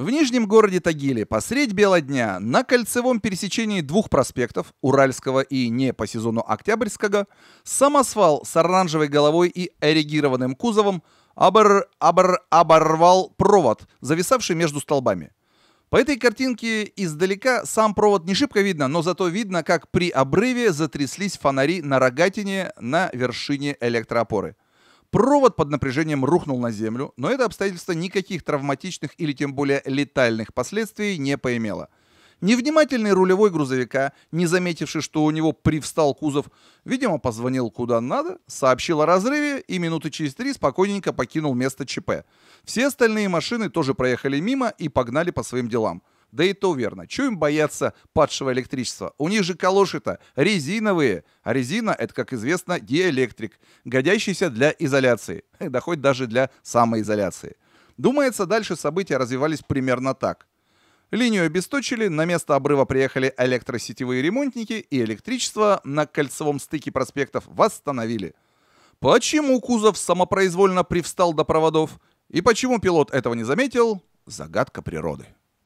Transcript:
В Нижнем городе Тагиле посредь бела дня на кольцевом пересечении двух проспектов, Уральского и не по сезону Октябрьского, самосвал с оранжевой головой и эрегированным кузовом обор... обор... оборвал провод, зависавший между столбами. По этой картинке издалека сам провод не шибко видно, но зато видно, как при обрыве затряслись фонари на рогатине на вершине электроопоры – Провод под напряжением рухнул на землю, но это обстоятельство никаких травматичных или тем более летальных последствий не поимело. Невнимательный рулевой грузовика, не заметивший, что у него привстал кузов, видимо, позвонил куда надо, сообщил о разрыве и минуты через три спокойненько покинул место ЧП. Все остальные машины тоже проехали мимо и погнали по своим делам – да и то верно. Чего им бояться падшего электричества? У них же калоши-то резиновые. А резина — это, как известно, диэлектрик, годящийся для изоляции. Да хоть даже для самоизоляции. Думается, дальше события развивались примерно так. Линию обесточили, на место обрыва приехали электросетевые ремонтники и электричество на кольцевом стыке проспектов восстановили. Почему кузов самопроизвольно привстал до проводов и почему пилот этого не заметил – загадка природы.